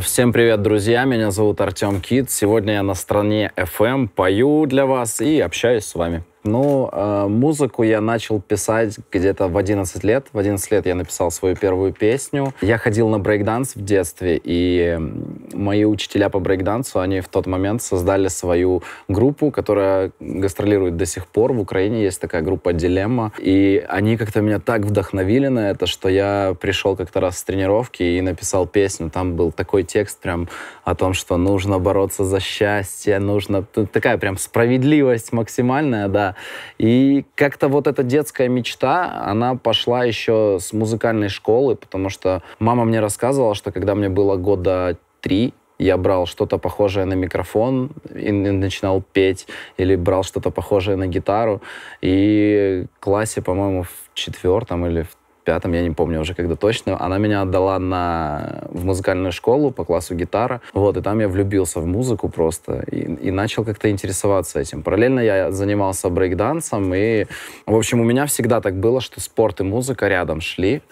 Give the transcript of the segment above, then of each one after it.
Всем привет, друзья! Меня зовут Артем Кит. Сегодня я на стране FM пою для вас и общаюсь с вами. Ну, э, музыку я начал писать где-то в 11 лет. В 11 лет я написал свою первую песню. Я ходил на брейкданс в детстве, и мои учителя по брейкдансу, они в тот момент создали свою группу, которая гастролирует до сих пор. В Украине есть такая группа «Дилемма». И они как-то меня так вдохновили на это, что я пришел как-то раз с тренировки и написал песню. Там был такой текст прям о том, что нужно бороться за счастье, нужно... Ну, такая прям справедливость максимальная, да. И как-то вот эта детская мечта, она пошла еще с музыкальной школы, потому что мама мне рассказывала, что когда мне было года три, я брал что-то похожее на микрофон и начинал петь, или брал что-то похожее на гитару. И в классе, по-моему, в четвертом или в пятом, я не помню уже когда точно, она меня отдала на, в музыкальную школу по классу гитара. Вот, и там я влюбился в музыку просто и, и начал как-то интересоваться этим. Параллельно я занимался брейкдансом, и, в общем, у меня всегда так было, что спорт и музыка рядом шли.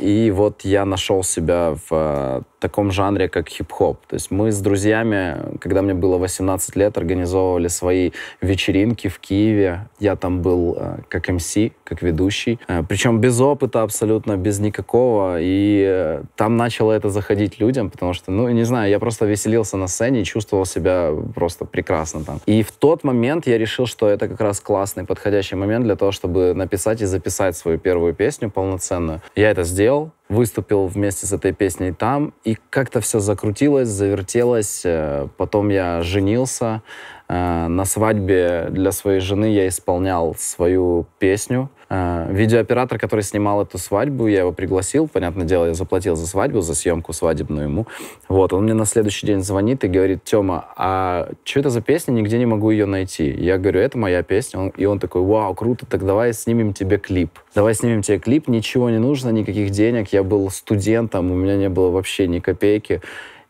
И вот я нашел себя в таком жанре, как хип-хоп. То есть мы с друзьями, когда мне было 18 лет, организовывали свои вечеринки в Киеве. Я там был э, как МС, эм как ведущий. Э, причем без опыта абсолютно, без никакого. И э, там начало это заходить людям, потому что, ну, не знаю, я просто веселился на сцене и чувствовал себя просто прекрасно там. И в тот момент я решил, что это как раз классный, подходящий момент для того, чтобы написать и записать свою первую песню полноценную. Я это сделал, выступил вместе с этой песней там, и как-то все закрутилось, завертелось. Э, потом я женился. Э, на свадьбе для своей жены я исполнял свою песню. А, видеооператор, который снимал эту свадьбу, я его пригласил, понятное дело, я заплатил за свадьбу, за съемку свадебную ему. Вот, он мне на следующий день звонит и говорит, Тёма, а что это за песня, нигде не могу ее найти. Я говорю, это моя песня. Он, и он такой, вау, круто, так давай снимем тебе клип. Давай снимем тебе клип, ничего не нужно, никаких денег. Я был студентом, у меня не было вообще ни копейки.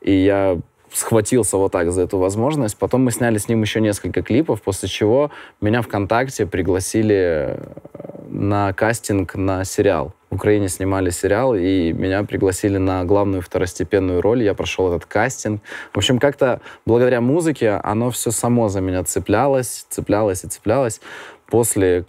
И я схватился вот так за эту возможность. Потом мы сняли с ним еще несколько клипов, после чего меня ВКонтакте пригласили э, на кастинг на сериал. В Украине снимали сериал, и меня пригласили на главную второстепенную роль. Я прошел этот кастинг. В общем, как-то благодаря музыке оно все само за меня цеплялось, цеплялось и цеплялось. После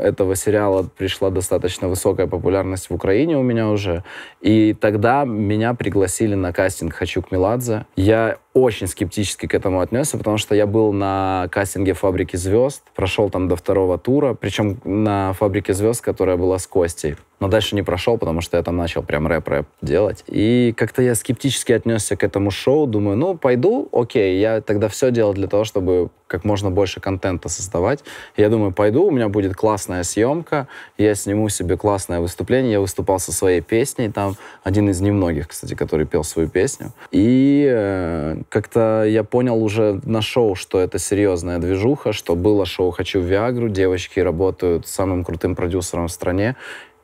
этого сериала пришла достаточно высокая популярность в Украине у меня уже. И тогда меня пригласили на кастинг «Хочу к Меладзе». Я очень скептически к этому отнесся, потому что я был на кастинге «Фабрики звезд», прошел там до второго тура, причем на «Фабрике звезд», которая была с Костей. Но дальше не прошел, потому что я там начал прям рэп-рэп делать. И как-то я скептически отнесся к этому шоу, думаю, ну, пойду, окей, я тогда все делал для того, чтобы как можно больше контента создавать. я думаю, пойду, у меня будет классная съемка, я сниму себе классное выступление, я выступал со своей песней, там один из немногих, кстати, который пел свою песню. И э, как-то я понял уже на шоу, что это серьезная движуха, что было шоу «Хочу в Виагру», девочки работают с самым крутым продюсером в стране,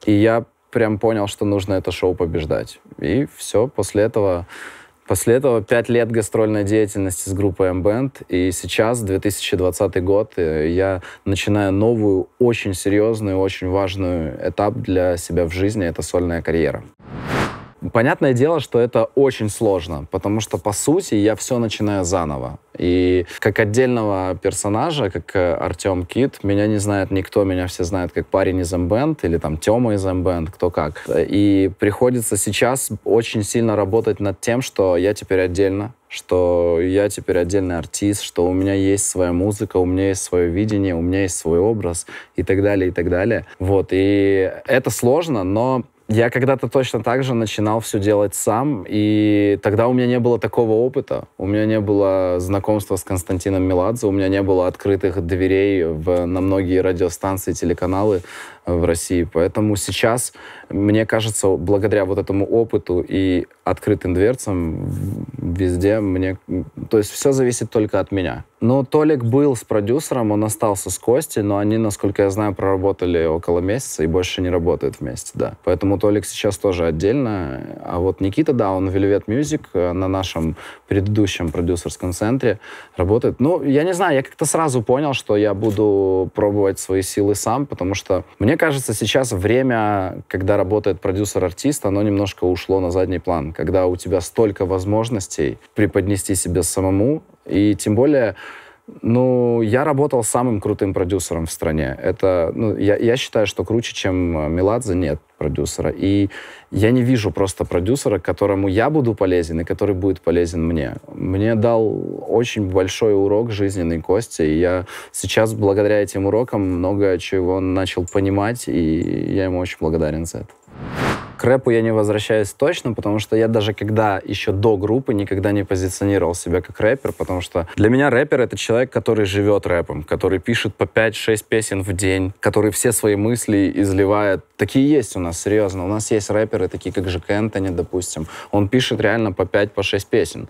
и я прям понял, что нужно это шоу побеждать. И все, после этого После этого пять лет гастрольной деятельности с группой M-Band, и сейчас, 2020 год, э, я начинаю новую, очень серьезную, очень важную этап для себя в жизни, это сольная карьера. Понятное дело, что это очень сложно, потому что, по сути, я все начинаю заново. И как отдельного персонажа, как э, Артем Кит, меня не знает никто, меня все знают как парень из Эмбенд или там Тема из Эмбенд, кто как. И приходится сейчас очень сильно работать над тем, что я теперь отдельно, что я теперь отдельный артист, что у меня есть своя музыка, у меня есть свое видение, у меня есть свой образ и так далее, и так далее. Вот, и это сложно, но я когда-то точно так же начинал все делать сам, и тогда у меня не было такого опыта. У меня не было знакомства с Константином Меладзе, у меня не было открытых дверей в, на многие радиостанции, телеканалы в России. Поэтому сейчас, мне кажется, благодаря вот этому опыту и открытым дверцам везде мне... То есть все зависит только от меня. Но Толик был с продюсером, он остался с Костей, но они, насколько я знаю, проработали около месяца и больше не работают вместе, да. Поэтому Толик сейчас тоже отдельно. А вот Никита, да, он в Velvet Music э, на нашем предыдущем продюсерском центре работает. Ну, я не знаю, я как-то сразу понял, что я буду пробовать свои силы сам, потому что мне кажется, сейчас время, когда работает продюсер-артист, оно немножко ушло на задний план, когда у тебя столько возможностей преподнести себе самому, и тем более ну, я работал с самым крутым продюсером в стране. Это, ну, я, я считаю, что круче, чем э, Меладзе, нет продюсера. И я не вижу просто продюсера, которому я буду полезен и который будет полезен мне. Мне дал очень большой урок жизненный Костя, и я сейчас благодаря этим урокам много чего начал понимать, и я ему очень благодарен за это. К рэпу я не возвращаюсь точно, потому что я даже когда еще до группы никогда не позиционировал себя как рэпер, потому что для меня рэпер — это человек, который живет рэпом, который пишет по 5-6 песен в день, который все свои мысли изливает. Такие есть у нас, серьезно. У нас есть рэперы, такие как Жек Энтони, допустим. Он пишет реально по 5-6 по песен.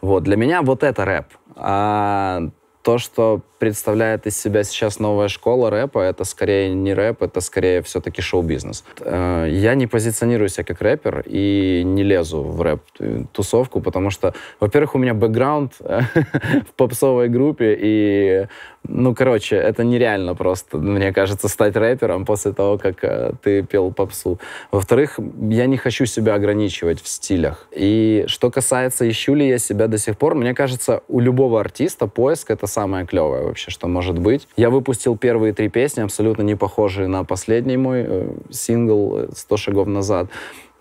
Вот, для меня вот это рэп. А то, что представляет из себя сейчас новая школа рэпа, это скорее не рэп, это скорее все-таки шоу-бизнес. Э, я не позиционирую себя как рэпер и не лезу в рэп-тусовку, э, потому что, во-первых, у меня бэкграунд э, в попсовой группе, и ну, короче, это нереально просто, мне кажется, стать рэпером после того, как э, ты пел попсу. Во-вторых, я не хочу себя ограничивать в стилях. И что касается, ищу ли я себя до сих пор, мне кажется, у любого артиста поиск — это самое клевое вообще, что может быть. Я выпустил первые три песни, абсолютно не похожие на последний мой э, сингл «100 шагов назад».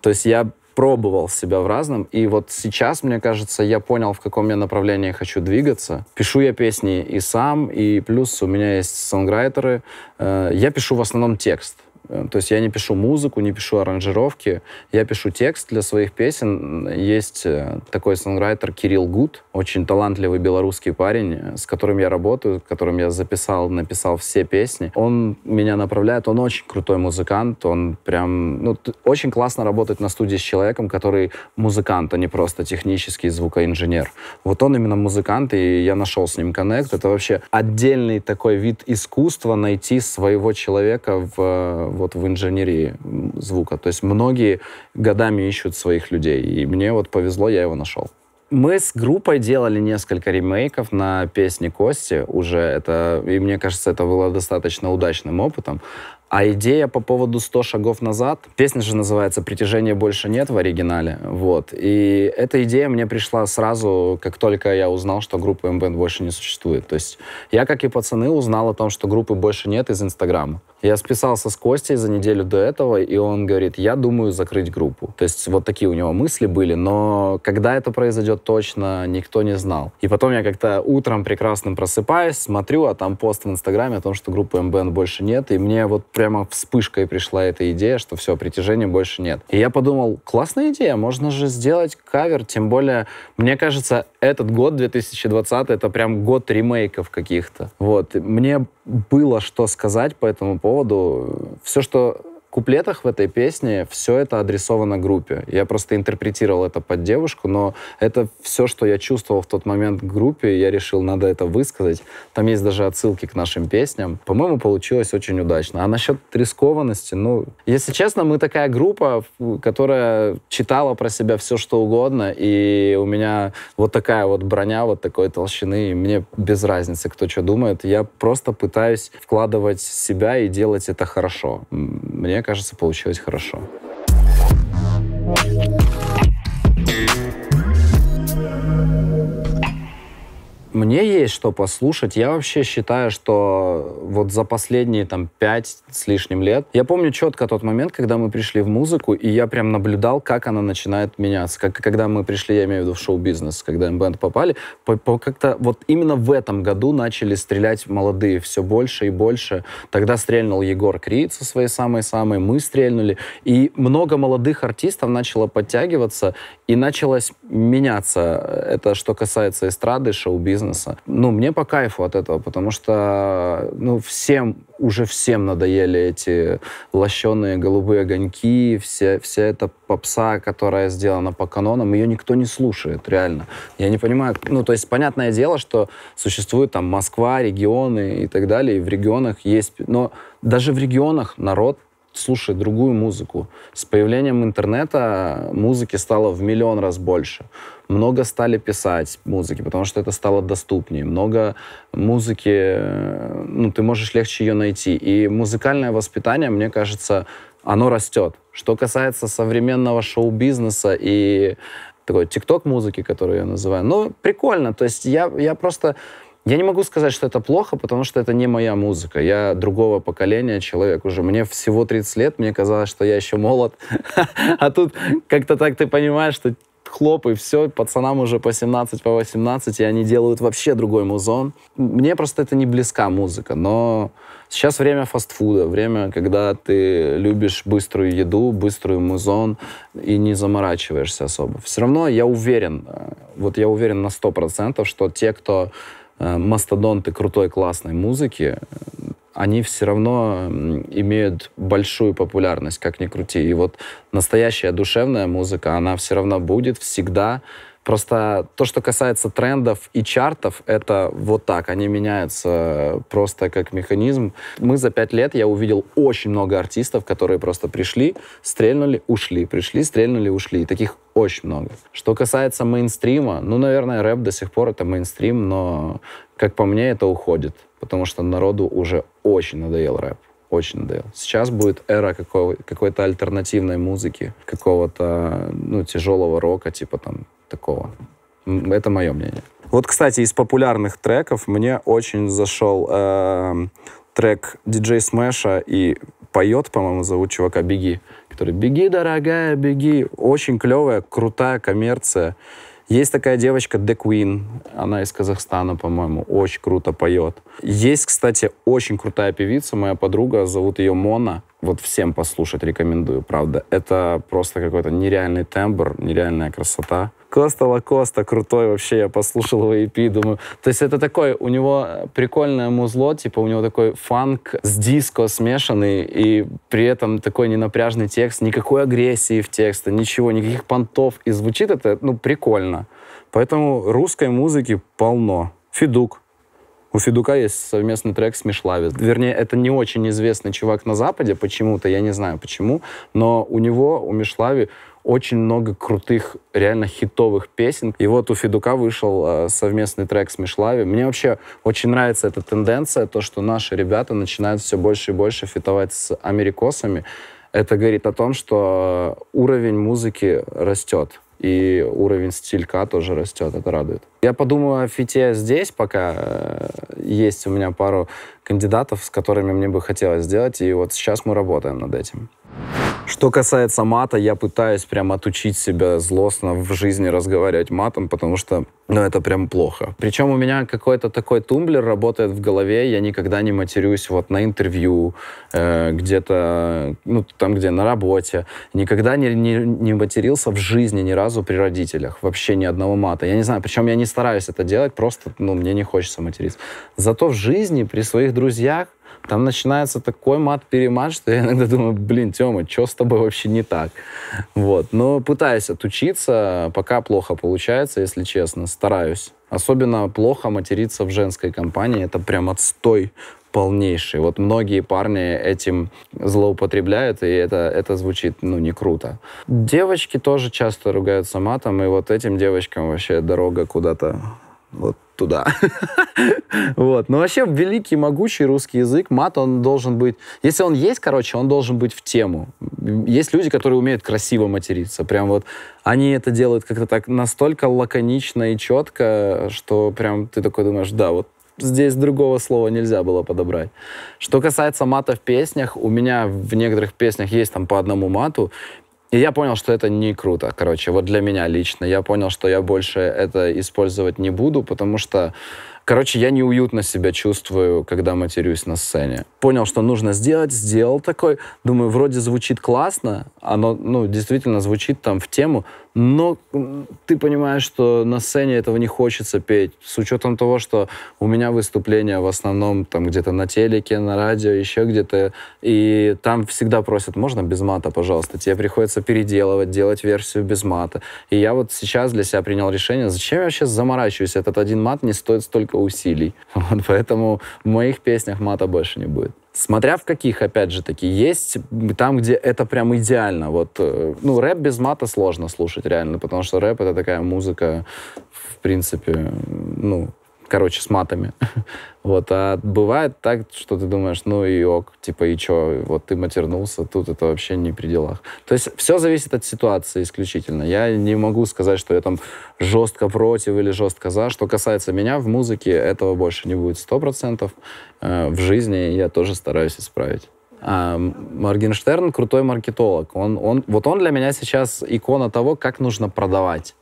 То есть я пробовал себя в разном. И вот сейчас, мне кажется, я понял, в каком я направлении хочу двигаться. Пишу я песни и сам, и плюс у меня есть сонграйтеры. Э, я пишу в основном текст. Эм, то есть я не пишу музыку, не пишу аранжировки, я пишу текст для своих песен. Есть э, такой сонграйтер Кирилл Гуд, очень талантливый белорусский парень, э, с которым я работаю, с которым я записал, написал все песни. Он меня направляет, он очень крутой музыкант, он прям... Ну, очень классно работать на студии с человеком, который музыкант, а не просто технический звукоинженер. Вот он именно музыкант, и я нашел с ним коннект. Это вообще отдельный такой вид искусства найти своего человека в вот в инженерии звука. То есть многие годами ищут своих людей, и мне вот повезло, я его нашел. Мы с группой делали несколько ремейков на песни Кости уже. Это, и мне кажется, это было достаточно удачным опытом. А идея по поводу 100 шагов назад, песня же называется «Притяжения больше нет» в оригинале, вот. И эта идея мне пришла сразу, как только я узнал, что группа МБН больше не существует. То есть я, как и пацаны, узнал о том, что группы больше нет из Инстаграма. Я списался с Костей за неделю до этого, и он говорит, я думаю закрыть группу. То есть вот такие у него мысли были, но когда это произойдет точно, никто не знал. И потом я как-то утром прекрасным просыпаюсь, смотрю, а там пост в Инстаграме о том, что группы МБН больше нет, и мне вот прямо вспышкой пришла эта идея, что все, притяжения больше нет. И я подумал, классная идея, можно же сделать кавер, тем более, мне кажется, этот год, 2020, это прям год ремейков каких-то. Вот, мне было что сказать по этому поводу, поводу. Все, что куплетах в этой песне все это адресовано группе. Я просто интерпретировал это под девушку, но это все, что я чувствовал в тот момент группе, я решил, надо это высказать. Там есть даже отсылки к нашим песням. По-моему, получилось очень удачно. А насчет рискованности, ну, если честно, мы такая группа, которая читала про себя все, что угодно, и у меня вот такая вот броня вот такой толщины, и мне без разницы, кто что думает. Я просто пытаюсь вкладывать себя и делать это хорошо. Мне мне кажется, получилось хорошо. Мне есть что послушать. Я вообще считаю, что вот за последние там пять с лишним лет, я помню четко тот момент, когда мы пришли в музыку, и я прям наблюдал, как она начинает меняться. Как, когда мы пришли, я имею в виду в шоу-бизнес, когда им МБН попали, по, по, как-то вот именно в этом году начали стрелять молодые все больше и больше. Тогда стрельнул Егор Крид со своей самой-самой, мы стрельнули. И много молодых артистов начало подтягиваться, и началось меняться. Это что касается эстрады, шоу-бизнеса бизнеса. Ну, мне по кайфу от этого, потому что, ну, всем, уже всем надоели эти лощеные голубые огоньки, все, вся эта попса, которая сделана по канонам, ее никто не слушает, реально. Я не понимаю, ну, то есть, понятное дело, что существует там Москва, регионы и так далее, и в регионах есть, но даже в регионах народ слушает другую музыку. С появлением интернета музыки стало в миллион раз больше много стали писать музыки, потому что это стало доступнее. Много музыки, ну, ты можешь легче ее найти. И музыкальное воспитание, мне кажется, оно растет. Что касается современного шоу-бизнеса и такой тикток-музыки, которую я называю, ну, прикольно. То есть я, я просто... Я не могу сказать, что это плохо, потому что это не моя музыка. Я другого поколения человек уже. Мне всего 30 лет, мне казалось, что я еще молод. А тут как-то так ты понимаешь, что хлоп, и все, пацанам уже по 17, по 18, и они делают вообще другой музон. Мне просто это не близка музыка, но сейчас время фастфуда, время, когда ты любишь быструю еду, быструю музон и не заморачиваешься особо. Все равно я уверен, э, вот я уверен на 100%, что те, кто э, мастодонты крутой классной музыки, они все равно имеют большую популярность, как ни крути. И вот настоящая душевная музыка, она все равно будет всегда. Просто то, что касается трендов и чартов, это вот так. Они меняются просто как механизм. Мы за пять лет, я увидел очень много артистов, которые просто пришли, стрельнули, ушли, пришли, стрельнули, ушли. И таких очень много. Что касается мейнстрима, ну, наверное, рэп до сих пор это мейнстрим, но, как по мне, это уходит потому что народу уже очень надоел рэп. Очень надоел. Сейчас будет эра какой-то альтернативной музыки, какого-то ну, тяжелого рока, типа там такого. Это мое мнение. Вот, кстати, из популярных треков мне очень зашел э, эм, трек диджей Смеша и поет, по-моему, зовут чувака Беги, который Беги, дорогая, беги. Очень клевая, крутая коммерция. Есть такая девочка The Queen, она из Казахстана, по-моему, очень круто поет. Есть, кстати, очень крутая певица, моя подруга, зовут ее Мона. Вот всем послушать рекомендую, правда. Это просто какой-то нереальный тембр, нереальная красота. Коста Лакоста крутой вообще, я послушал его EP, думаю. То есть это такой, у него э, прикольное музло, типа у него такой фанк с диско смешанный, и при этом такой ненапряжный текст, никакой агрессии в тексте, ничего, никаких понтов, и звучит это, ну, прикольно. Поэтому русской музыки полно. Федук, у Федука есть совместный трек с Мишлави. Вернее, это не очень известный чувак на Западе, почему-то, я не знаю почему, но у него, у Мишлави, очень много крутых, реально хитовых песен. И вот у Федука вышел э, совместный трек с Мишлави. Мне вообще очень нравится эта тенденция, то, что наши ребята начинают все больше и больше фитовать с америкосами. Это говорит о том, что уровень музыки растет и уровень стилька тоже растет, это радует. Я подумаю о фите здесь, пока э, есть у меня пару кандидатов, с которыми мне бы хотелось сделать, и вот сейчас мы работаем над этим. Что касается мата, я пытаюсь прям отучить себя злостно в жизни разговаривать матом, потому что, ну, это прям плохо. Причем у меня какой-то такой тумблер работает в голове, я никогда не матерюсь вот на интервью, э, где-то, ну, там, где на работе. Никогда не, не, не матерился в жизни ни разу при родителях, вообще ни одного мата. Я не знаю, причем я не стараюсь это делать, просто, ну, мне не хочется материться. Зато в жизни при своих друзьях там начинается такой мат-перемат, что я иногда думаю, блин, Тёма, что с тобой вообще не так? Вот. Но пытаюсь отучиться, пока плохо получается, если честно, стараюсь. Особенно плохо материться в женской компании, это прям отстой полнейший. Вот многие парни этим злоупотребляют, и это, это звучит, ну, не круто. Девочки тоже часто ругаются матом, и вот этим девочкам вообще дорога куда-то вот туда. вот. Но вообще великий, могучий русский язык, мат, он должен быть... Если он есть, короче, он должен быть в тему. Есть люди, которые умеют красиво материться. Прям вот они это делают как-то так настолько лаконично и четко, что прям ты такой думаешь, да, вот здесь другого слова нельзя было подобрать. Что касается мата в песнях, у меня в некоторых песнях есть там по одному мату, и я понял, что это не круто, короче, вот для меня лично. Я понял, что я больше это использовать не буду, потому что, короче, я неуютно себя чувствую, когда матерюсь на сцене. Понял, что нужно сделать, сделал такой. Думаю, вроде звучит классно, оно, ну, действительно звучит там в тему, но ты понимаешь, что на сцене этого не хочется петь. С учетом того, что у меня выступления в основном там где-то на телеке, на радио, еще где-то. И там всегда просят, можно без мата, пожалуйста. Тебе приходится переделывать, делать версию без мата. И я вот сейчас для себя принял решение, зачем я сейчас заморачиваюсь? Этот один мат не стоит столько усилий. Вот, поэтому в моих песнях мата больше не будет. Смотря в каких, опять же таки, есть там, где это прям идеально. Вот, э, ну, рэп без мата сложно слушать реально, потому что рэп — это такая музыка, в принципе, ну, короче, с матами. Вот, а бывает так, что ты думаешь, ну и ок, типа и чё, вот ты матернулся, тут это вообще не при делах. То есть все зависит от ситуации исключительно. Я не могу сказать, что я там жестко против или жестко за. Что касается меня, в музыке этого больше не будет сто процентов. Э, в жизни я тоже стараюсь исправить. А, Моргенштерн крутой маркетолог. Он, он, вот он для меня сейчас икона того, как нужно продавать.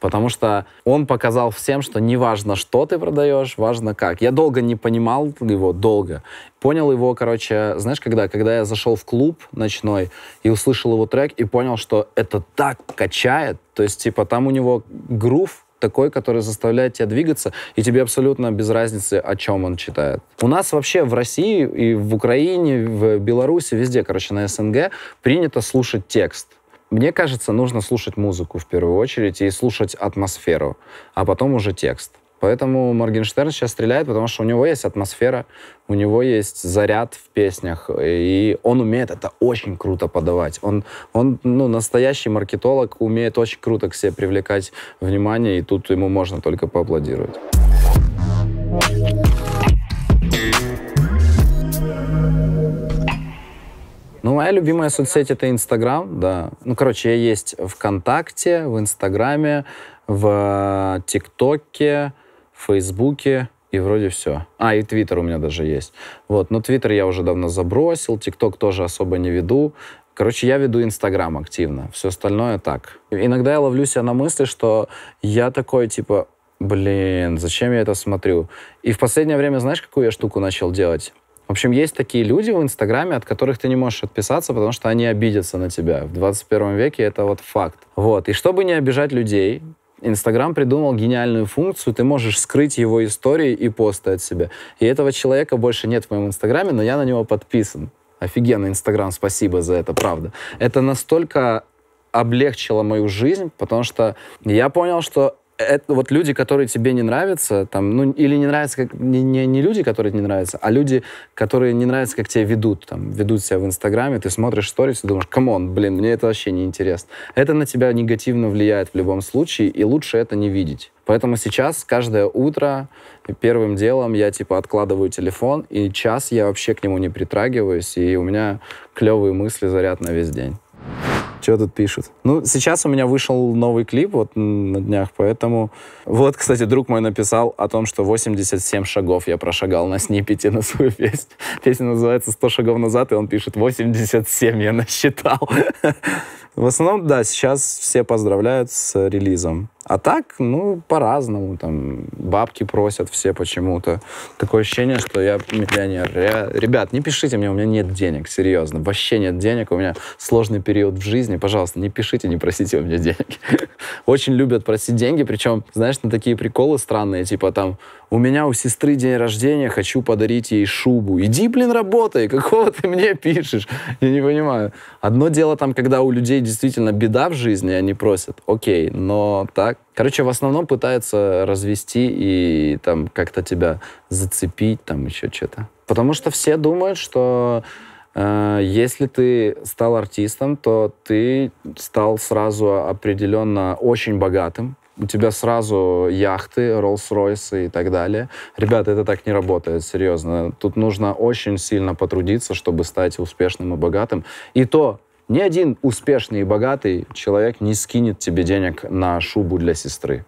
Потому что он показал всем, что не важно, что ты продаешь, важно как. Я долго не понимал его, долго. Понял его, короче, знаешь, когда? Когда я зашел в клуб ночной и услышал его трек, и понял, что это так качает. То есть, типа, там у него грув, такой, который заставляет тебя двигаться, и тебе абсолютно без разницы, о чем он читает. У нас вообще в России и в Украине, в Беларуси, везде, короче, на СНГ принято слушать текст. Мне кажется, нужно слушать музыку в первую очередь и слушать атмосферу, а потом уже текст. Поэтому Моргенштерн сейчас стреляет, потому что у него есть атмосфера, у него есть заряд в песнях, и он умеет это очень круто подавать. Он, он ну, настоящий маркетолог, умеет очень круто к себе привлекать внимание, и тут ему можно только поаплодировать. моя любимая соцсеть — это Инстаграм, да. Ну, короче, я есть ВКонтакте, в Инстаграме, в ТикТоке, в Фейсбуке, и вроде все. А, и Твиттер у меня даже есть. Вот, но Твиттер я уже давно забросил, ТикТок тоже особо не веду. Короче, я веду Инстаграм активно, все остальное так. Иногда я ловлю себя на мысли, что я такой, типа, блин, зачем я это смотрю? И в последнее время, знаешь, какую я штуку начал делать? В общем, есть такие люди в Инстаграме, от которых ты не можешь отписаться, потому что они обидятся на тебя. В 21 веке это вот факт. Вот. И чтобы не обижать людей, Инстаграм придумал гениальную функцию, ты можешь скрыть его истории и посты от себя. И этого человека больше нет в моем Инстаграме, но я на него подписан. Офигенно, Инстаграм, спасибо за это, правда. Это настолько облегчило мою жизнь, потому что я понял, что это вот люди, которые тебе не нравятся, там, ну, или не нравятся, как, не, не, не люди, которые не нравятся, а люди, которые не нравятся, как тебя ведут, там, ведут себя в Инстаграме, ты смотришь сторис и думаешь, камон, блин, мне это вообще не интересно. Это на тебя негативно влияет в любом случае, и лучше это не видеть. Поэтому сейчас каждое утро первым делом я типа откладываю телефон, и час я вообще к нему не притрагиваюсь, и у меня клевые мысли заряд на весь день. Что тут пишут? Ну, сейчас у меня вышел новый клип вот на днях, поэтому... Вот, кстати, друг мой написал о том, что 87 шагов я прошагал на снипете на свою песню. Песня называется «100 шагов назад», и он пишет 87 я насчитал. В основном, да, сейчас все поздравляют с релизом. А так, ну, по-разному, там, бабки просят все почему-то. Такое ощущение, что я миллионер. Я, ребят, не пишите мне, у меня нет денег, серьезно, вообще нет денег, у меня сложный период в жизни, пожалуйста, не пишите, не просите у меня денег. Очень любят просить деньги, причем, знаешь, на такие приколы странные, типа там, у меня у сестры день рождения, хочу подарить ей шубу. Иди, блин, работай, какого ты мне пишешь? Я не понимаю. Одно дело там, когда у людей действительно беда в жизни, они просят, окей, но так. Короче, в основном пытаются развести и там как-то тебя зацепить, там еще что-то. Потому что все думают, что э, если ты стал артистом, то ты стал сразу определенно очень богатым у тебя сразу яхты, Роллс-Ройсы и так далее. Ребята, это так не работает, серьезно. Тут нужно очень сильно потрудиться, чтобы стать успешным и богатым. И то ни один успешный и богатый человек не скинет тебе денег на шубу для сестры.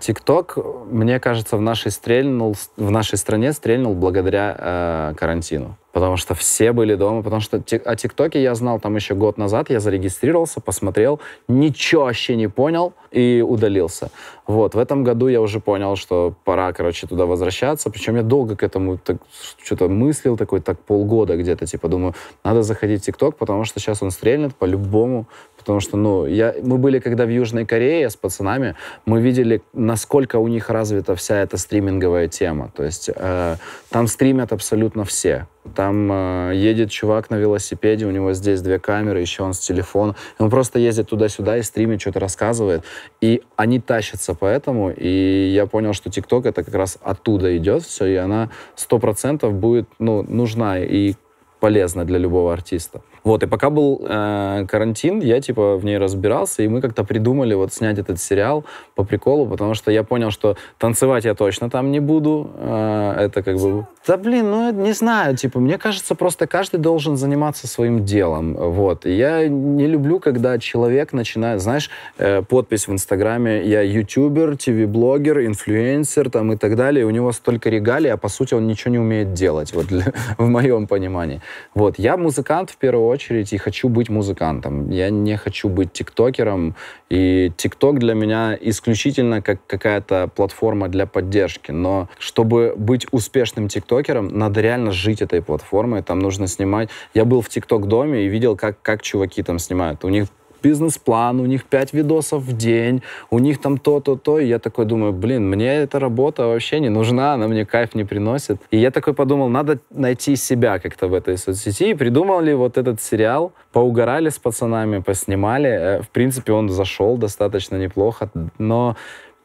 Тикток, мне кажется, в нашей, стрельнул, в нашей стране стрельнул благодаря э, карантину. Потому что все были дома, потому что о ТикТоке я знал там еще год назад, я зарегистрировался, посмотрел, ничего вообще не понял и удалился. Вот, в этом году я уже понял, что пора, короче, туда возвращаться. Причем я долго к этому так, что-то мыслил, такой, так полгода где-то, типа, думаю, надо заходить в ТикТок, потому что сейчас он стрельнет по-любому, потому что, ну, я, мы были когда в Южной Корее с пацанами, мы видели, насколько у них развита вся эта стриминговая тема. То есть э, там стримят абсолютно все. Там э, едет чувак на велосипеде, у него здесь две камеры, еще он с телефона. Он просто ездит туда-сюда и стримит, что-то рассказывает. И они тащатся поэтому. И я понял, что ТикТок это как раз оттуда идет все, и она сто процентов будет ну, нужна и полезна для любого артиста. Вот, и пока был э, карантин, я, типа, в ней разбирался, и мы как-то придумали вот снять этот сериал по приколу, потому что я понял, что танцевать я точно там не буду. Э, это как бы... Да, блин, ну, не знаю, типа, мне кажется, просто каждый должен заниматься своим делом, вот. И я не люблю, когда человек начинает, знаешь, э, подпись в Инстаграме, я ютубер, тв-блогер, инфлюенсер, там, и так далее, и у него столько регалий, а, по сути, он ничего не умеет делать, вот, для, в моем понимании. Вот, я музыкант, в первую очередь и хочу быть музыкантом. Я не хочу быть тиктокером. И тикток для меня исключительно как какая-то платформа для поддержки. Но чтобы быть успешным тиктокером, надо реально жить этой платформой. Там нужно снимать. Я был в тикток-доме и видел, как, как чуваки там снимают. У них бизнес-план, у них 5 видосов в день, у них там то-то-то. И я такой думаю, блин, мне эта работа вообще не нужна, она мне кайф не приносит. И я такой подумал, надо найти себя как-то в этой соцсети. И придумали вот этот сериал, поугорали с пацанами, поснимали. Э, в принципе, он зашел достаточно неплохо, но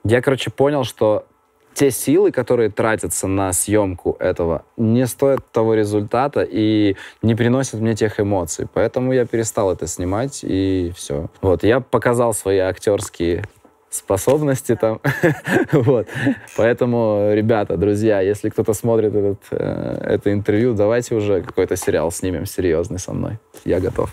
я, короче, понял, что те силы, которые тратятся на съемку этого, не стоят того результата и не приносят мне тех эмоций. Поэтому я перестал это снимать, и все. Вот, я показал свои актерские способности там. вот. Поэтому, ребята, друзья, если кто-то смотрит этот, э, это интервью, давайте уже какой-то сериал снимем серьезный со мной. Я готов.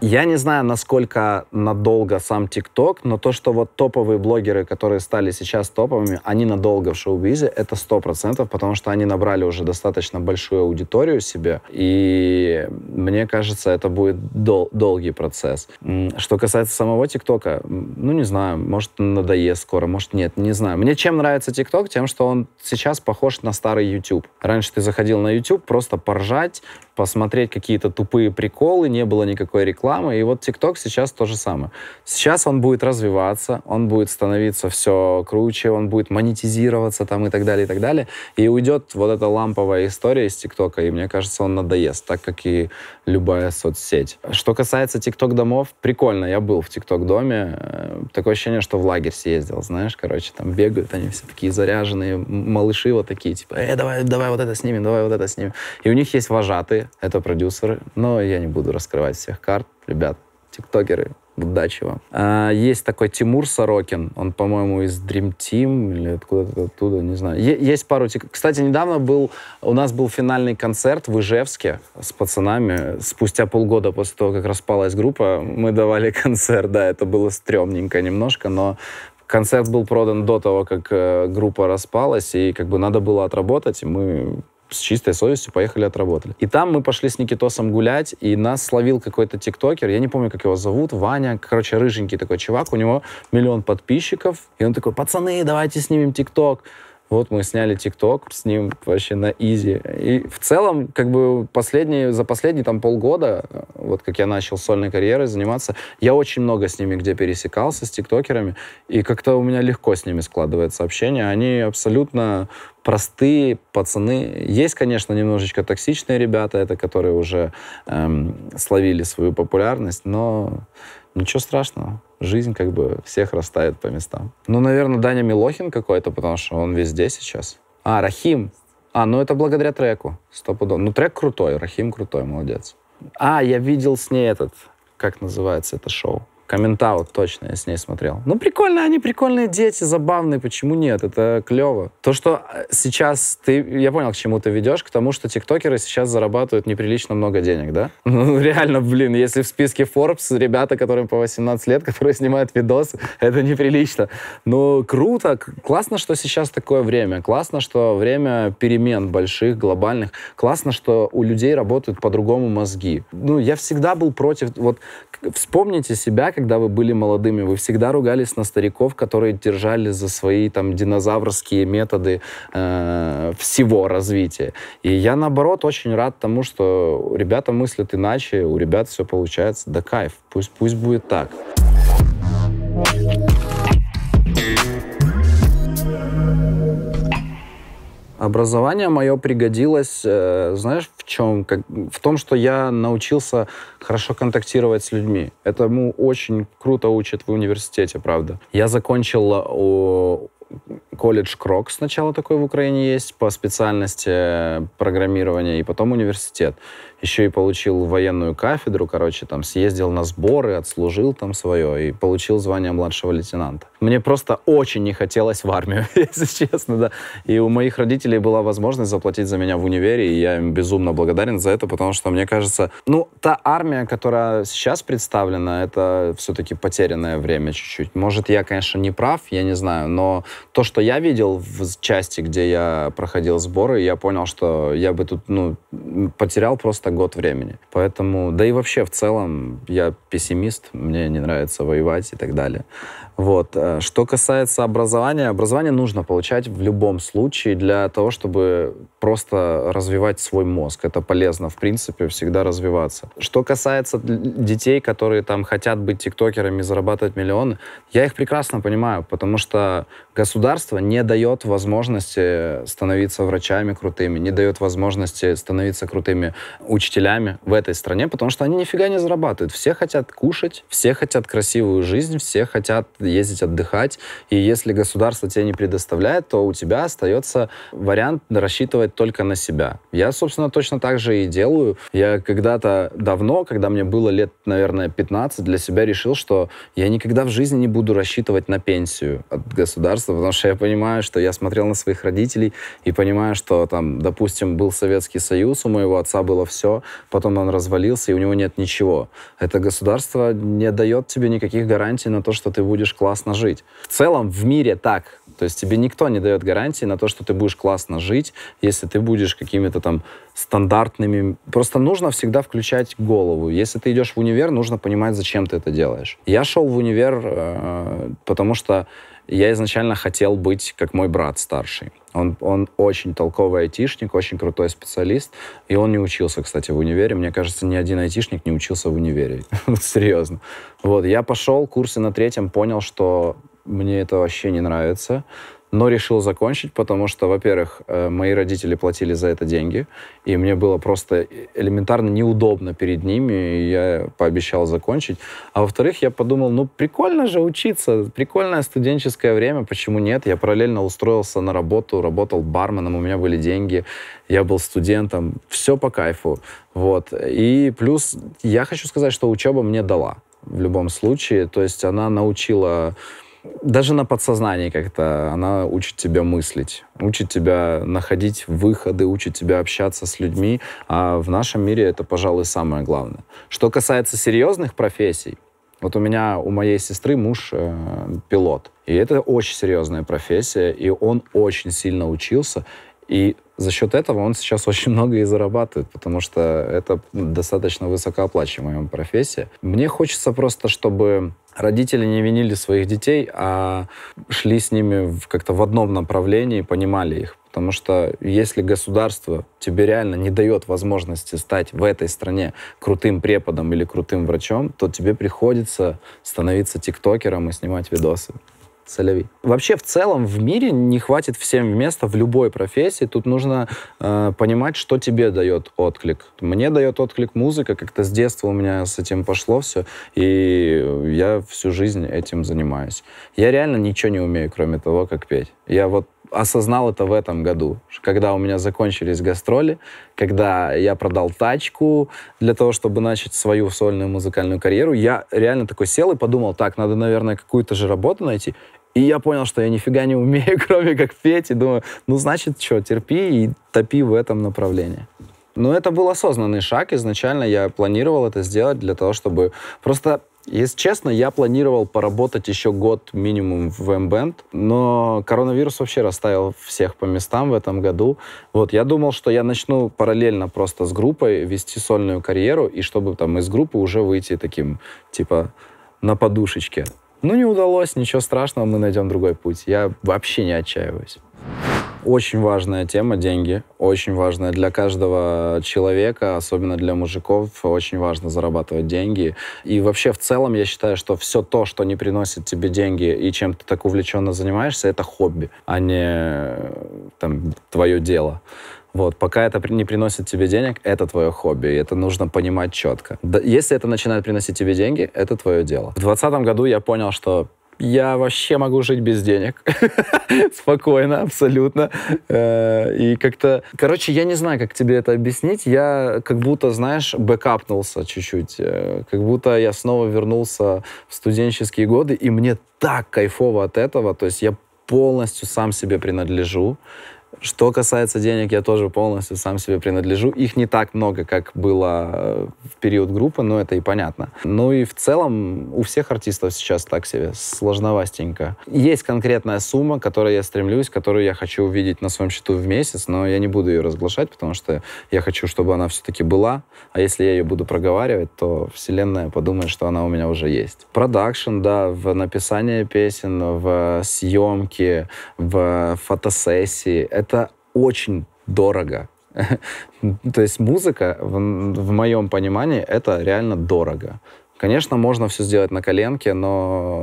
Я не знаю, насколько надолго сам ТикТок, но то, что вот топовые блогеры, которые стали сейчас топовыми, они надолго в шоу-бизе, это сто процентов, потому что они набрали уже достаточно большую аудиторию себе, и мне кажется, это будет дол- долгий процесс. Что касается самого ТикТока, ну, не знаю, может, надоест скоро, может, нет, не знаю. Мне чем нравится ТикТок? Тем, что он сейчас похож на старый YouTube. Раньше ты заходил на YouTube просто поржать, посмотреть какие-то тупые приколы, не было никакой рекламы. И вот TikTok сейчас то же самое. Сейчас он будет развиваться, он будет становиться все круче, он будет монетизироваться там и так далее, и так далее. И уйдет вот эта ламповая история из ТикТока, и мне кажется, он надоест, так как и любая соцсеть. Что касается ТикТок-домов, прикольно, я был в ТикТок-доме. Э, такое ощущение, что в лагерь съездил, знаешь, короче, там бегают, они все такие заряженные, малыши вот такие, типа, э, давай, давай вот это снимем, давай вот это снимем. И у них есть вожатые, это продюсеры, но я не буду раскрывать всех карт. Ребят, тиктокеры, удачи вам. А, есть такой Тимур Сорокин, он, по-моему, из Dream Team или откуда-то оттуда, не знаю. Е- есть пару... Тик... Кстати, недавно был, у нас был финальный концерт в Ижевске с пацанами. Спустя полгода после того, как распалась группа, мы давали концерт, да, это было стрёмненько немножко, но концерт был продан до того, как э, группа распалась, и как бы надо было отработать, и мы с чистой совестью поехали отработали. И там мы пошли с Никитосом гулять, и нас словил какой-то тиктокер, я не помню, как его зовут, Ваня, короче, рыженький такой чувак, у него миллион подписчиков, и он такой, пацаны, давайте снимем тикток. Вот мы сняли ТикТок с ним вообще на изи. И в целом, как бы последние, за последние там полгода, э, вот как я начал сольной карьерой заниматься, я очень много с ними где пересекался, с тиктокерами, и как-то у меня легко с ними складывается общение. Они абсолютно простые пацаны. Есть, конечно, немножечко токсичные ребята, это которые уже эм, словили свою популярность, но ничего страшного жизнь как бы всех расставит по местам. Ну, наверное, Даня Милохин какой-то, потому что он везде сейчас. А, Рахим. А, ну это благодаря треку, стопудово. Ну, трек крутой, Рахим крутой, молодец. А, я видел с ней этот, как называется это шоу? Комментаут точно я с ней смотрел. Ну, прикольно, они прикольные дети, забавные, почему нет? Это клево. То, что э, сейчас ты... Я понял, к чему ты ведешь, к тому, что тиктокеры сейчас зарабатывают неприлично много денег, да? Ну, реально, блин, если в списке Forbes ребята, которым по 18 лет, которые снимают видосы, это неприлично. Ну, круто, классно, что сейчас такое время, классно, что время перемен больших, глобальных, классно, что у людей работают по-другому мозги. Ну, я всегда был против... Вот вспомните себя, когда вы были молодыми, вы всегда ругались на стариков, которые держали за свои там динозаврские методы э, всего развития. И я, наоборот, очень рад тому, что ребята мыслят иначе, у ребят все получается, да кайф, пусть, пусть будет так. Образование мое пригодилось, э, знаешь, в чем? Как, в том, что я научился хорошо контактировать с людьми. Этому очень круто учат в университете, правда. Я закончил э, колледж Крок сначала такой в Украине есть по специальности э, программирования, и потом университет. Еще и получил военную кафедру, короче, там съездил на сборы, отслужил там свое и получил звание младшего лейтенанта. Мне просто очень не хотелось в армию, если честно, да. И у моих родителей была возможность заплатить за меня в универе, и я им безумно благодарен за это, потому что, мне кажется, ну, та армия, которая сейчас представлена, это все-таки потерянное время чуть-чуть. Может, я, конечно, не прав, я не знаю, но то, что я видел в части, где я проходил сборы, я понял, что я бы тут ну, потерял просто год времени. Поэтому, да и вообще в целом, я пессимист, мне не нравится воевать и так далее. Вот. Э, что касается образования, образование нужно получать в любом случае для того, чтобы просто развивать свой мозг. Это полезно, в принципе, всегда развиваться. Что касается детей, которые там хотят быть тиктокерами зарабатывать миллионы, я их прекрасно понимаю, потому что государство не дает возможности становиться врачами крутыми, не дает возможности становиться крутыми учителями в этой стране, потому что они нифига не зарабатывают. Все хотят кушать, все хотят красивую жизнь, все хотят ездить отдыхать. И если государство тебе не предоставляет, то у тебя остается вариант рассчитывать только на себя. Я, собственно, точно так же и делаю. Я когда-то давно, когда мне было лет, наверное, 15, для себя решил, что я никогда в жизни не буду рассчитывать на пенсию от государства, потому что я понимаю, что я смотрел на своих родителей и понимаю, что там, допустим, был Советский Союз, у моего отца было все, потом он развалился, и у него нет ничего. Это государство не дает тебе никаких гарантий на то, что ты будешь будешь классно жить. В целом в мире так. То есть тебе никто не дает гарантии на то, что ты будешь классно жить, если ты будешь какими-то там стандартными. Просто нужно всегда включать голову. Если ты идешь в универ, нужно понимать, зачем ты это делаешь. Я шел в универ, э, потому что я изначально хотел быть как мой брат старший. Он, он очень толковый айтишник, очень крутой специалист. И он не учился, кстати, в универе. Мне кажется, ни один айтишник не учился в универе. Серьезно. Вот, я пошел, курсы на третьем, понял, что мне это вообще не нравится но решил закончить, потому что, во-первых, э, мои родители платили за это деньги, и мне было просто элементарно неудобно перед ними, и я пообещал закончить. А во-вторых, я подумал, ну, прикольно же учиться, прикольное студенческое время, почему нет? Я параллельно устроился на работу, работал барменом, у меня были деньги, я был студентом, все по кайфу. Вот. И плюс я хочу сказать, что учеба мне дала в любом случае, то есть она научила даже на подсознании как-то она учит тебя мыслить, учит тебя находить выходы, учит тебя общаться с людьми. А в нашем мире это, пожалуй, самое главное. Что касается серьезных профессий, вот у меня, у моей сестры муж э, пилот. И это очень серьезная профессия, и он очень сильно учился. И за счет этого он сейчас очень много и зарабатывает, потому что это достаточно высокооплачиваемая профессия. Мне хочется просто, чтобы родители не винили своих детей, а шли с ними как-то в одном направлении, понимали их. Потому что если государство тебе реально не дает возможности стать в этой стране крутым преподом или крутым врачом, то тебе приходится становиться тиктокером и снимать видосы. Соляви. Вообще в целом в мире не хватит всем места в любой профессии. Тут нужно э, понимать, что тебе дает отклик. Мне дает отклик музыка, как-то с детства у меня с этим пошло все, и я всю жизнь этим занимаюсь. Я реально ничего не умею, кроме того, как петь. Я вот осознал это в этом году, когда у меня закончились гастроли, когда я продал тачку для того, чтобы начать свою сольную музыкальную карьеру, я реально такой сел и подумал, так, надо, наверное, какую-то же работу найти. И я понял, что я нифига не умею, кроме как петь, и думаю, ну, значит, что, терпи и топи в этом направлении. Но это был осознанный шаг. Изначально я планировал это сделать для того, чтобы просто если честно, я планировал поработать еще год минимум в m Бенд, но коронавирус вообще расставил всех по местам в этом году. Вот, я думал, что я начну параллельно просто с группой вести сольную карьеру, и чтобы там из группы уже выйти таким, типа, на подушечке. Ну, не удалось, ничего страшного, мы найдем другой путь. Я вообще не отчаиваюсь. Очень важная тема — деньги. Очень важная для каждого человека, особенно для мужиков, очень важно зарабатывать деньги. И вообще в целом я считаю, что все то, что не приносит тебе деньги и чем ты так увлеченно занимаешься, это хобби, а не э, там, твое дело. Вот, пока это не приносит тебе денег, это твое хобби, и это нужно понимать четко. если это начинает приносить тебе деньги, это твое дело. В 2020 году я понял, что я вообще могу жить без денег. Спокойно, абсолютно. Э, и как-то... Короче, я не знаю, как тебе это объяснить. Я как будто, знаешь, бэкапнулся чуть-чуть. Э, как будто я снова вернулся в студенческие годы, и мне так кайфово от этого. То есть я полностью сам себе принадлежу. Что касается денег, я тоже полностью сам себе принадлежу. Их не так много, как было э, в период группы, но это и понятно. Ну и в целом у всех артистов сейчас так себе сложновастенько. Есть конкретная сумма, к которой я стремлюсь, которую я хочу увидеть на своем счету в месяц, но я не буду ее разглашать, потому что я хочу, чтобы она все-таки была. А если я ее буду проговаривать, то вселенная подумает, что она у меня уже есть. Продакшн, да, в написании песен, в съемке, в фотосессии — это очень дорого. То есть музыка, в, в моем понимании, это реально дорого. Конечно, можно все сделать на коленке, но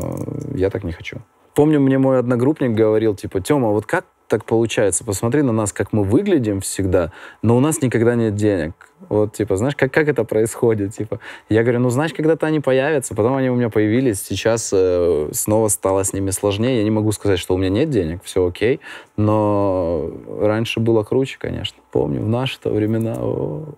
я так не хочу. Помню, мне мой одногруппник говорил, типа, "Тема, вот как так получается? Посмотри на нас, как мы выглядим всегда, но у нас никогда нет денег. Вот, типа, знаешь, как, как это происходит? Типа, я говорю, ну, знаешь, когда-то они появятся. Потом они у меня появились. Сейчас э, снова стало с ними сложнее. Я не могу сказать, что у меня нет денег, все окей. Но раньше было круче, конечно. Помню, в наши-то времена.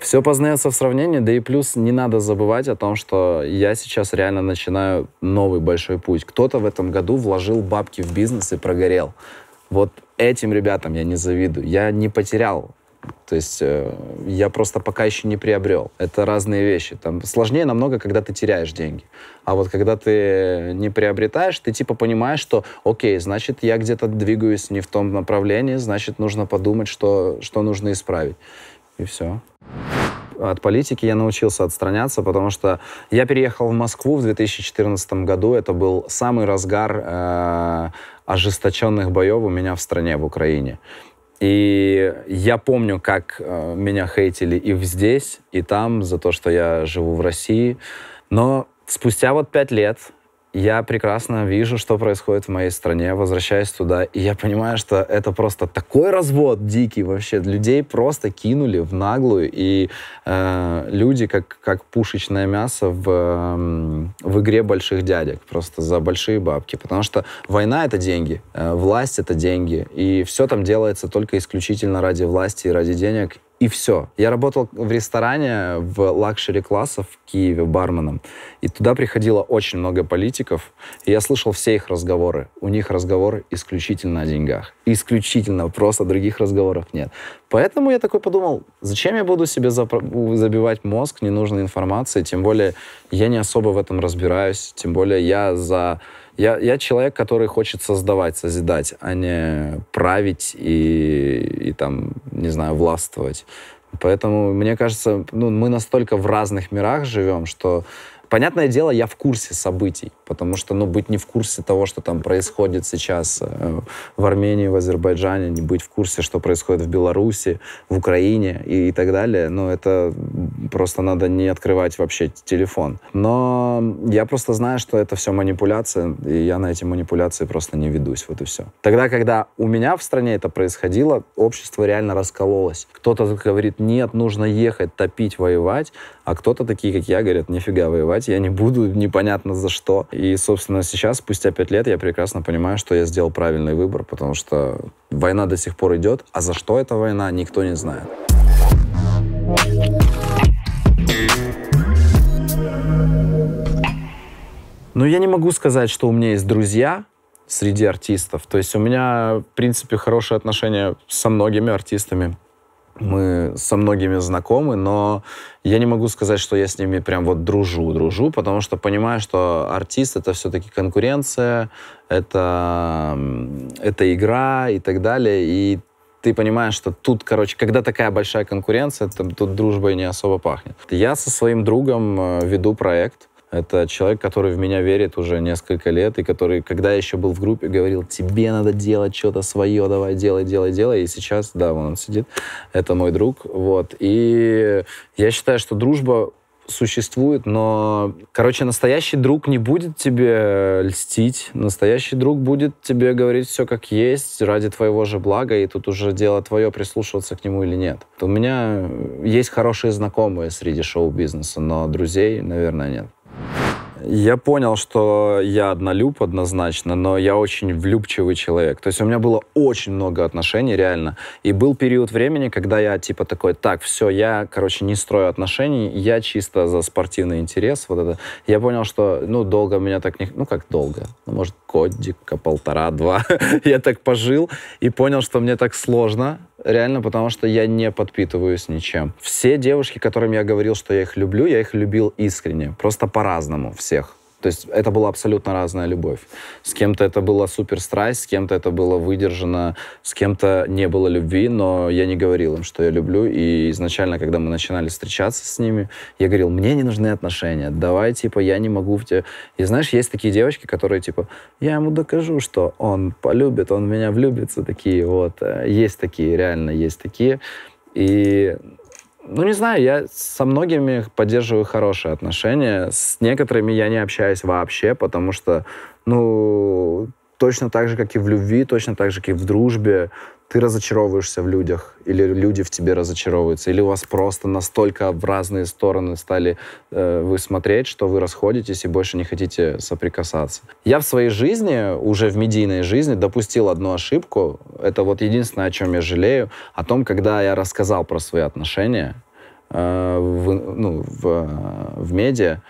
Все познается в сравнении, да и плюс не надо забывать о том, что я сейчас реально начинаю новый большой путь. Кто-то в этом году вложил бабки в бизнес и прогорел. Вот этим ребятам я не завидую. Я не потерял то есть э, я просто пока еще не приобрел. Это разные вещи. Там сложнее намного, когда ты теряешь деньги. А вот когда ты не приобретаешь, ты типа понимаешь, что окей, значит, я где-то двигаюсь не в том направлении, значит, нужно подумать, что, что нужно исправить. И все. От политики я научился отстраняться, потому что я переехал в Москву в 2014 году. Это был самый разгар э, ожесточенных боев у меня в стране, в Украине. И я помню, как э, меня хейтили и здесь, и там за то, что я живу в России. Но спустя вот пять лет я прекрасно вижу, что происходит в моей стране, возвращаюсь туда, и я понимаю, что это просто такой развод дикий вообще. Людей просто кинули в наглую, и э, люди как, как пушечное мясо в, э, в игре больших дядек, просто за большие бабки. Потому что война — это деньги, э, власть — это деньги, и все там делается только исключительно ради власти и ради денег, и все. Я работал в ресторане в лакшери классов в Киеве барменом. И туда приходило очень много политиков. И я слышал все их разговоры. У них разговоры исключительно о деньгах. Исключительно. Просто других разговоров нет. Поэтому я такой подумал, зачем я буду себе забивать мозг ненужной информацией? Тем более я не особо в этом разбираюсь. Тем более я за я, я человек, который хочет создавать, созидать, а не править и, и там, не знаю, властвовать. Поэтому, мне кажется, ну, мы настолько в разных мирах живем, что Понятное дело, я в курсе событий, потому что, ну, быть не в курсе того, что там происходит сейчас э, в Армении, в Азербайджане, не быть в курсе, что происходит в Беларуси, в Украине и, и так далее, ну, это просто надо не открывать вообще телефон. Но я просто знаю, что это все манипуляция, и я на эти манипуляции просто не ведусь, вот и все. Тогда, когда у меня в стране это происходило, общество реально раскололось. Кто-то говорит, нет, нужно ехать, топить, воевать, а кто-то такие, как я, говорят, нифига воевать, я не буду, непонятно за что. И, собственно, сейчас, спустя пять лет, я прекрасно понимаю, что я сделал правильный выбор, потому что война до сих пор идет, а за что эта война, никто не знает. Ну, я не могу сказать, что у меня есть друзья, среди артистов. То есть у меня, в принципе, хорошие отношения со многими артистами мы со многими знакомы, но я не могу сказать, что я с ними прям вот дружу, дружу, потому что понимаю, что артист это все-таки конкуренция, это, это игра и так далее, и ты понимаешь, что тут, короче, когда такая большая конкуренция, там, тут дружбой не особо пахнет. Я со своим другом э, веду проект, это человек, который в меня верит уже несколько лет, и который, когда я еще был в группе, говорил, тебе надо делать что-то свое, давай, делай, делай, делай. И сейчас, да, вон он сидит, это мой друг. Вот. И я считаю, что дружба существует, но, короче, настоящий друг не будет тебе льстить, настоящий друг будет тебе говорить все как есть, ради твоего же блага, и тут уже дело твое, прислушиваться к нему или нет. У меня есть хорошие знакомые среди шоу-бизнеса, но друзей, наверное, нет. Я понял, что я однолюб однозначно, но я очень влюбчивый человек. То есть у меня было очень много отношений, реально. И был период времени, когда я типа такой, так, все, я, короче, не строю отношений, я чисто за спортивный интерес, вот это. Я понял, что, ну, долго меня так не... Ну, как долго? Ну, может, годик, полтора-два. я так пожил и понял, что мне так сложно реально потому, что я не подпитываюсь ничем. Все девушки, которым я говорил, что я их люблю, я их любил искренне, просто по-разному всех. То есть это была абсолютно разная любовь. С кем-то это была супер страсть, с кем-то это было выдержано, с кем-то не было любви, но я не говорил им, что я люблю. И изначально, когда мы начинали встречаться с ними, я говорил, мне не нужны отношения, давай, типа, я не могу в тебя. И знаешь, есть такие девочки, которые, типа, я ему докажу, что он полюбит, он в меня влюбится, такие вот. Э, есть такие, реально есть такие. И ну, не знаю, я со многими поддерживаю хорошие отношения. С некоторыми я не общаюсь вообще, потому что, ну, точно так же, как и в любви, точно так же, как и в дружбе, ты разочаровываешься в людях, или люди в тебе разочаровываются, или у вас просто настолько в разные стороны стали э, вы смотреть, что вы расходитесь и больше не хотите соприкасаться. Я в своей жизни, уже в медийной жизни, допустил одну ошибку. Это вот единственное, о чем я жалею, о том, когда я рассказал про свои отношения э, в, ну, в, э, в медиа,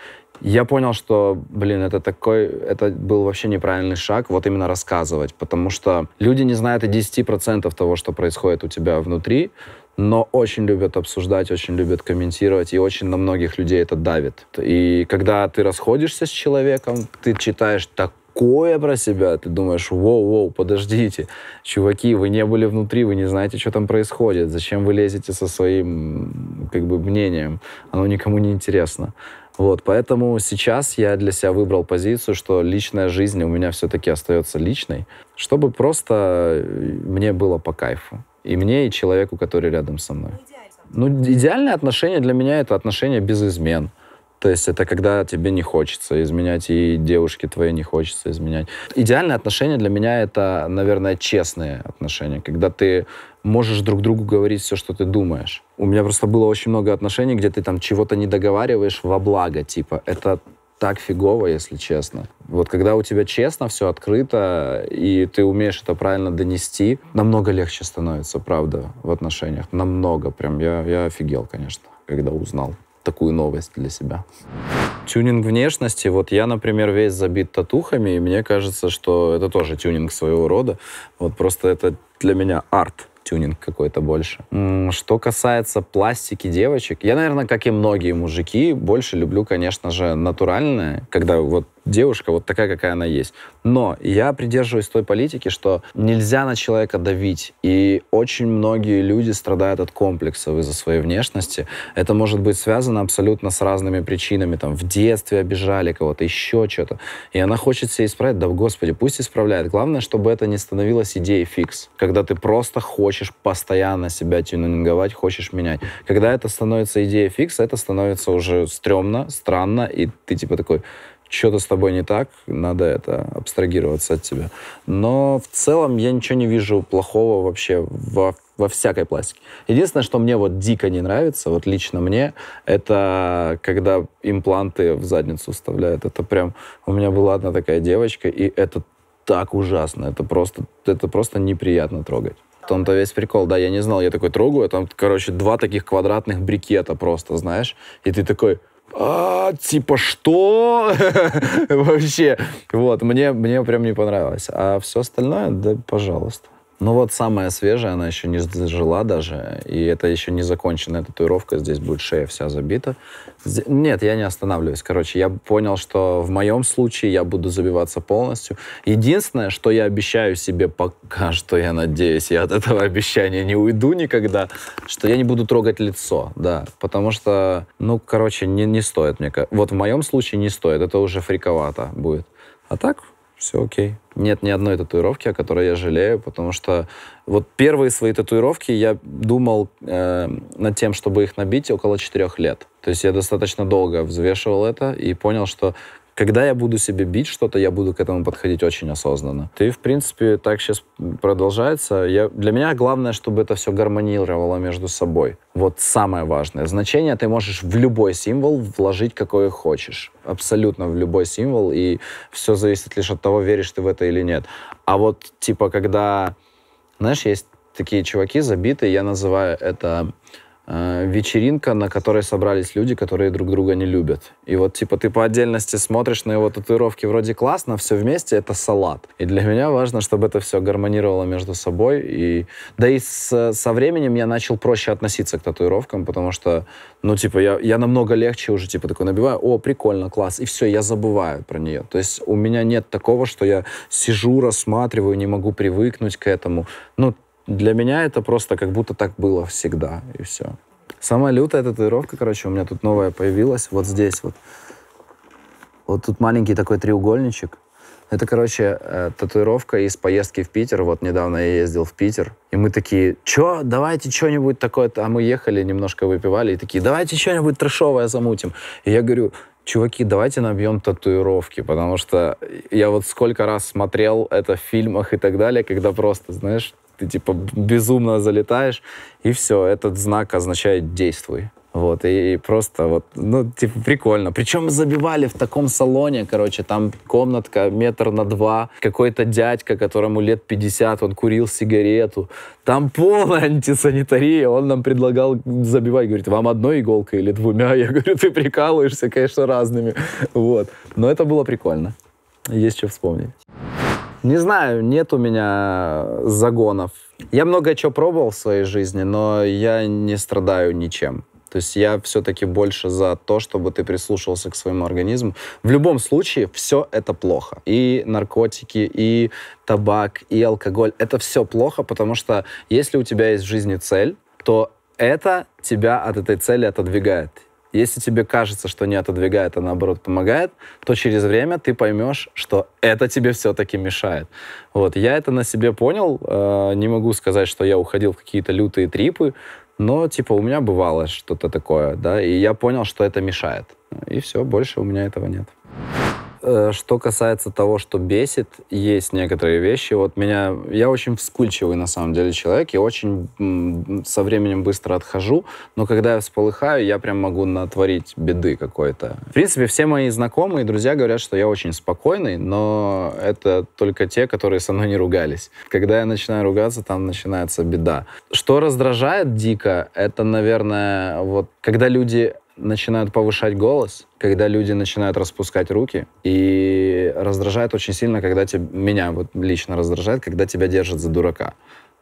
я понял, что, блин, это такой, это был вообще неправильный шаг, вот именно рассказывать, потому что люди не знают и 10% того, что происходит у тебя внутри, но очень любят обсуждать, очень любят комментировать, и очень на многих людей это давит. И когда ты расходишься с человеком, ты читаешь так такое про себя, ты думаешь, воу-воу, подождите, чуваки, вы не были внутри, вы не знаете, что там происходит, зачем вы лезете со своим, как бы, мнением, оно никому не интересно. Вот, поэтому сейчас я для себя выбрал позицию, что личная жизнь у меня все-таки остается личной, чтобы просто э, мне было по кайфу. И мне, и человеку, который рядом со мной. Ну, идеальное отношение для меня — это отношение без измен. То есть это когда тебе не хочется изменять, и девушке твоей не хочется изменять. Идеальные отношения для меня это, наверное, честные отношения, когда ты можешь друг другу говорить все, что ты думаешь. У меня просто было очень много отношений, где ты там чего-то не договариваешь во благо, типа это так фигово, если честно. Вот когда у тебя честно все открыто, и ты умеешь это правильно донести, намного легче становится, правда, в отношениях. Намного прям. Я, я офигел, конечно, когда узнал такую новость для себя. Тюнинг внешности. Вот я, например, весь забит татухами, и мне кажется, что это тоже тюнинг своего рода. Вот просто это для меня арт тюнинг какой-то больше. Что касается пластики девочек, я, наверное, как и многие мужики, больше люблю, конечно же, натуральное, когда вот девушка вот такая, какая она есть. Но я придерживаюсь той политики, что нельзя на человека давить. И очень многие люди страдают от комплексов из-за своей внешности. Это может быть связано абсолютно с разными причинами. Там в детстве обижали кого-то, еще что-то. И она хочет себя исправить. Да, господи, пусть исправляет. Главное, чтобы это не становилось идеей фикс. Когда ты просто хочешь постоянно себя тюнинговать, хочешь менять. Когда это становится идеей фикс, это становится уже стрёмно, странно, и ты типа такой, что-то с тобой не так, надо это абстрагироваться от тебя. Но в целом я ничего не вижу плохого вообще во, во всякой пластике. Единственное, что мне вот дико не нравится, вот лично мне, это когда импланты в задницу вставляют. Это прям... У меня была одна такая девочка, и это так ужасно. Это просто, это просто неприятно трогать том-то весь прикол. Да, я не знал, я такой трогаю, а там, короче, два таких квадратных брикета просто, знаешь, и ты такой, а, типа, что вообще? Вот, мне, мне прям не понравилось. А все остальное, да, пожалуйста. Ну вот самая свежая, она еще не зажила даже, и это еще не законченная татуировка, здесь будет шея вся забита. Здесь... Нет, я не останавливаюсь, короче, я понял, что в моем случае я буду забиваться полностью. Единственное, что я обещаю себе пока, что я надеюсь, я от этого обещания не уйду никогда, что я не буду трогать лицо, да, потому что, ну, короче, не, не стоит мне, вот в моем случае не стоит, это уже фриковато будет. А так, все окей. Нет ни одной татуировки, о которой я жалею, потому что вот первые свои татуировки я думал э, над тем, чтобы их набить около четырех лет. То есть я достаточно долго взвешивал это и понял, что когда я буду себе бить что-то, я буду к этому подходить очень осознанно. Ты, в принципе, так сейчас продолжается. Я, для меня главное, чтобы это все гармонировало между собой. Вот самое важное. Значение ты можешь в любой символ вложить, какое хочешь. Абсолютно в любой символ. И все зависит лишь от того, веришь ты в это или нет. А вот, типа, когда... Знаешь, есть такие чуваки забитые, я называю это а, вечеринка, на которой собрались люди, которые друг друга не любят. И вот, типа, ты по отдельности смотришь на его татуировки, вроде классно, все вместе — это салат. И для меня важно, чтобы это все гармонировало между собой. И... Да и с, со временем я начал проще относиться к татуировкам, потому что, ну, типа, я, я намного легче уже, типа, такой набиваю, о, прикольно, класс, и все, я забываю про нее. То есть у меня нет такого, что я сижу, рассматриваю, не могу привыкнуть к этому. Ну, для меня это просто как будто так было всегда, и все. Самая лютая татуировка, короче, у меня тут новая появилась, вот здесь вот. Вот тут маленький такой треугольничек. Это, короче, э, татуировка из поездки в Питер. Вот недавно я ездил в Питер. И мы такие, чё, давайте что-нибудь такое. -то...» а мы ехали, немножко выпивали, и такие, давайте что-нибудь трешовое замутим. И я говорю, чуваки, давайте набьем татуировки, потому что я вот сколько раз смотрел это в фильмах и так далее, когда просто, знаешь, ты типа безумно залетаешь, и все, этот знак означает «действуй». Вот, и, просто вот, ну, типа, прикольно. Причем забивали в таком салоне, короче, там комнатка метр на два, какой-то дядька, которому лет 50, он курил сигарету, там полная антисанитария, он нам предлагал забивать, говорит, вам одной иголкой или двумя? Я говорю, ты прикалываешься, конечно, разными, вот. Но это было прикольно, есть что вспомнить. Не знаю, нет у меня загонов. Я много чего пробовал в своей жизни, но я не страдаю ничем. То есть я все-таки больше за то, чтобы ты прислушивался к своему организму. В любом случае, все это плохо. И наркотики, и табак, и алкоголь. Это все плохо, потому что если у тебя есть в жизни цель, то это тебя от этой цели отодвигает. Если тебе кажется, что не отодвигает, а наоборот помогает, то через время ты поймешь, что это тебе все-таки мешает. Вот, я это на себе понял. Э, не могу сказать, что я уходил в какие-то лютые трипы, но, типа, у меня бывало что-то такое, да, и я понял, что это мешает. И все, больше у меня этого нет. Э, что касается того, что бесит, есть некоторые вещи. Вот меня, я очень вспыльчивый на самом деле человек, я очень со временем быстро отхожу, но когда я всполыхаю, я прям могу натворить беды какой-то. В принципе, все мои знакомые и друзья говорят, что я очень спокойный, но это только те, которые со мной не ругались. Когда я начинаю ругаться, там начинается беда. Что раздражает дико, это, наверное, вот когда люди начинают повышать голос, когда люди начинают распускать руки. И раздражает очень сильно, когда тебя, меня вот лично раздражает, когда тебя держат за дурака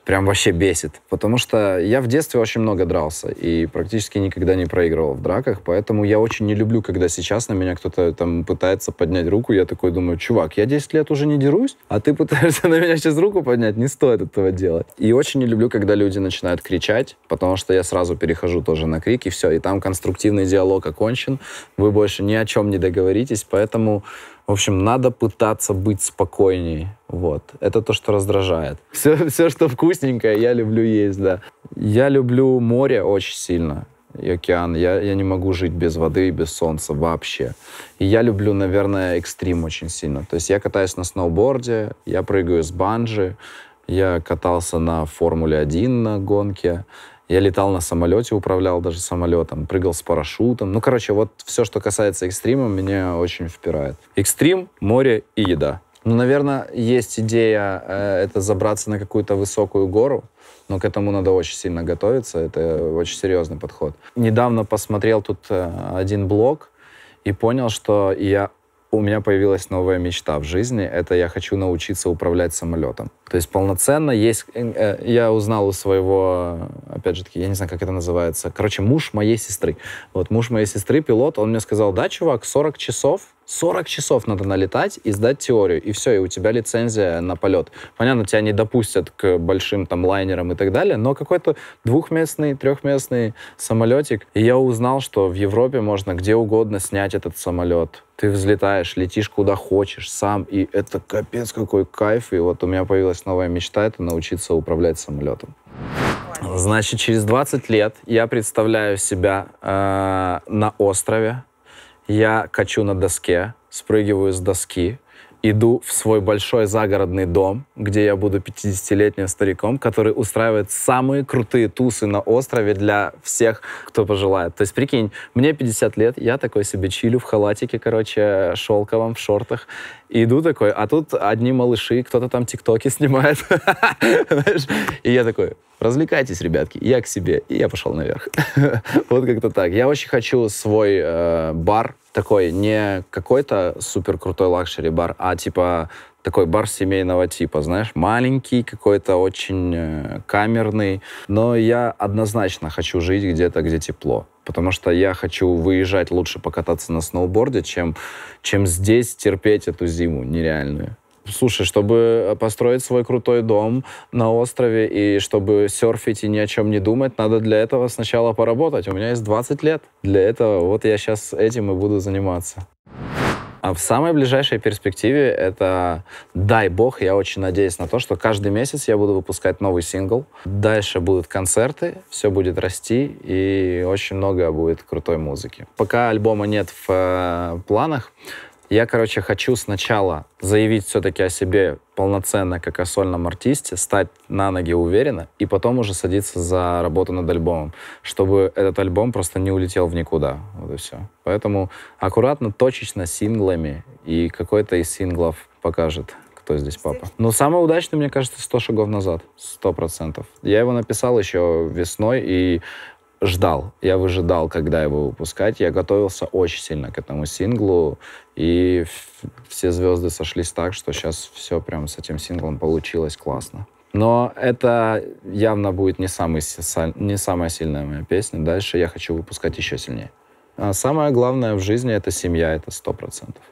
прям вообще бесит. Потому что я в детстве очень много дрался и практически никогда не проигрывал в драках, поэтому я очень не люблю, когда сейчас на меня кто-то там пытается поднять руку, я такой думаю, чувак, я 10 лет уже не дерусь, а ты пытаешься на меня сейчас руку поднять, не стоит этого делать. И очень не люблю, когда люди начинают кричать, потому что я сразу перехожу тоже на крик, и все, и там конструктивный диалог окончен, вы больше ни о чем не договоритесь, поэтому в общем, надо пытаться быть спокойней. Вот. Это то, что раздражает. Все, все, что вкусненькое, я люблю есть, да. Я люблю море очень сильно и океан. Я, я не могу жить без воды и без солнца вообще. И я люблю, наверное, экстрим очень сильно. То есть я катаюсь на сноуборде, я прыгаю с банджи, я катался на Формуле-1 на гонке, я летал на самолете, управлял даже самолетом, прыгал с парашютом. Ну, короче, вот все, что касается экстрима, меня очень впирает. Экстрим, море и еда. Ну, наверное, есть идея э, это забраться на какую-то высокую гору, но к этому надо очень сильно готовиться. Это очень серьезный подход. Недавно посмотрел тут э, один блог и понял, что я у меня появилась новая мечта в жизни. Это я хочу научиться управлять самолетом. То есть полноценно есть... Э, э, я узнал у своего, опять же таки, я не знаю, как это называется. Короче, муж моей сестры. Вот муж моей сестры, пилот, он мне сказал, да, чувак, 40 часов 40 часов надо налетать и сдать теорию, и все, и у тебя лицензия на полет. Понятно, тебя не допустят к большим там лайнерам и так далее, но какой-то двухместный, трехместный самолетик. И я узнал, что в Европе можно где угодно снять этот самолет ты взлетаешь, летишь куда хочешь сам, и это капец какой кайф. И вот у меня появилась новая мечта — это научиться управлять самолетом. Значит, через 20 лет я представляю себя э, на острове, я качу на доске, спрыгиваю с доски, иду в свой большой загородный дом, где я буду 50-летним стариком, который устраивает самые крутые тусы на острове для всех, кто пожелает. То есть, прикинь, мне 50 лет, я такой себе чилю в халатике, короче, шелковом, в шортах, и иду такой, а тут одни малыши, кто-то там тиктоки снимает. И я такой, развлекайтесь, ребятки, я к себе, и я пошел наверх. Вот как-то так. Я очень хочу свой э, бар, такой не какой-то супер крутой лакшери бар, а типа такой бар семейного типа, знаешь, маленький какой-то, очень э, камерный. Но я однозначно хочу жить где-то, где тепло. Потому что я хочу выезжать лучше покататься на сноуборде, чем, чем здесь терпеть эту зиму нереальную. Слушай, чтобы э, построить свой крутой дом на острове и чтобы серфить и ни о чем не думать, надо для этого сначала поработать. У меня есть 20 лет для этого. Вот я сейчас этим и буду заниматься. А в самой ближайшей перспективе это, дай бог, я очень надеюсь на то, что каждый месяц я буду выпускать новый сингл. Дальше будут концерты, все будет расти и очень много будет крутой музыки. Пока альбома нет в э, планах, я, короче, хочу сначала заявить все-таки о себе полноценно, как о сольном артисте, стать на ноги уверенно, и потом уже садиться за работу над альбомом, чтобы этот альбом просто не улетел в никуда. Вот и все. Поэтому аккуратно, точечно, синглами, и какой-то из синглов покажет кто здесь папа. Но самый удачный, мне кажется, 100 шагов назад. Сто процентов. Я его написал еще весной, и ждал, я выжидал, когда его выпускать. Я готовился очень сильно к этому синглу, и все звезды сошлись так, что сейчас все прям с этим синглом получилось классно. Но это явно будет не, самый, не самая сильная моя песня. Дальше я хочу выпускать еще сильнее. А самое главное в жизни — это семья, это сто процентов.